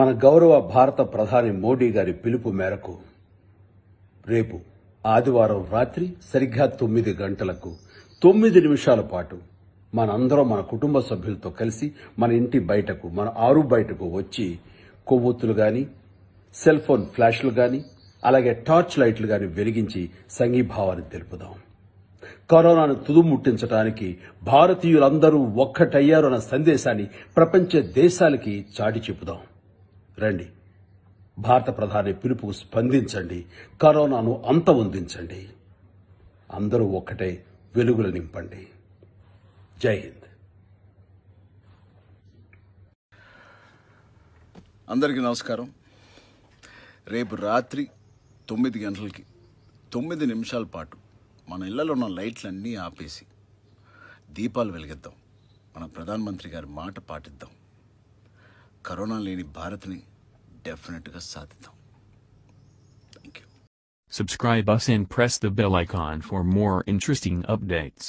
మన గౌరవ భారత ప్రధాని మోడీ గారి పిలుపు మేరకు రేపు ఆదివారం రాత్రి సరిగ్గా తొమ్మిది గంటలకు తొమ్మిది నిమిషాల పాటు మనందరం మన కుటుంబ సభ్యులతో కలిసి మన ఇంటి బయటకు మన ఆరు బయటకు వచ్చి కొవ్వొత్తులు కానీ సెల్ ఫోన్ ఫ్లాష్లు కానీ అలాగే టార్చ్ లైట్లు కానీ వెలిగించి సంఘీభావాన్ని తెలుపుదాం కరోనాను తుదుముట్టించడానికి భారతీయులందరూ ఒక్కటయ్యారన్న సందేశాన్ని ప్రపంచ దేశాలకి చాటి చెబుదాం రండి భారత ప్రధాని పిలుపుకు స్పందించండి కరోనాను అంత ఉందించండి అందరూ ఒక్కటే వెలుగులు నింపండి జై హింద్ అందరికీ నమస్కారం రేపు రాత్రి తొమ్మిది గంటలకి తొమ్మిది నిమిషాల పాటు మన ఇళ్లలో ఉన్న లైట్లన్నీ ఆపేసి దీపాలు వెలిగిద్దాం మన ప్రధానమంత్రి గారి మాట పాటిద్దాం కరోనా లేని భారత్ని డెఫినెట్గా సాధిద్దాం thank you Subscribe us and press the bell icon for more interesting updates.